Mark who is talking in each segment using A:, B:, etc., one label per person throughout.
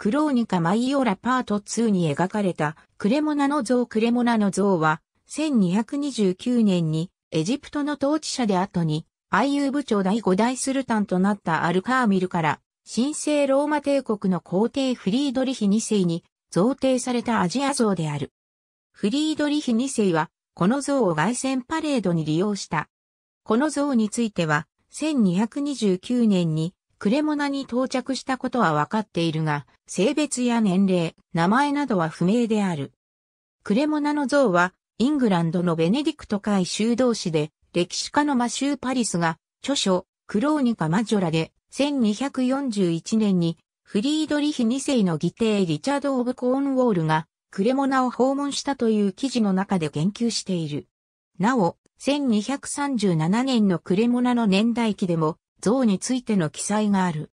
A: クローニカ・マイオラパート2に描かれたクレモナの像クレモナの像は1229年にエジプトの統治者で後に愛 u 部長第5代スルタンとなったアルカーミルから神聖ローマ帝国の皇帝フリードリヒ2世に贈呈されたアジア像である。フリードリヒ2世はこの像を外戦パレードに利用した。この像については1229年にクレモナに到着したことは分かっているが、性別や年齢、名前などは不明である。クレモナの像は、イングランドのベネディクト会修道士で、歴史家のマシュー・パリスが、著書、クローニカ・マジョラで、1241年に、フリードリヒ2世の義弟リチャード・オブ・コーンウォールが、クレモナを訪問したという記事の中で言及している。なお、1237年のクレモナの年代記でも、像についての記載がある。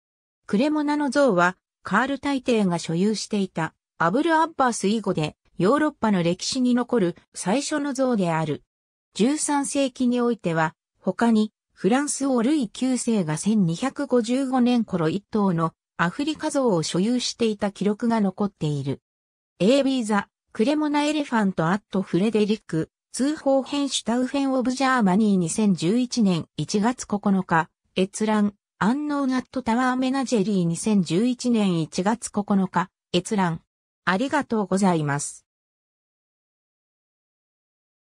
A: クレモナの像は、カール大帝が所有していた、アブル・アッバース以後で、ヨーロッパの歴史に残る最初の像である。13世紀においては、他に、フランス王ルイ9世が1255年頃一頭のアフリカ像を所有していた記録が残っている。AB ザ、クレモナエレファントアットフレデリック、通報編シュタウフェンオブジャーマニー2011年1月9日、閲覧、アンノーナットタワーメナジェリー2011年1月9日、閲覧。ありがとうございます。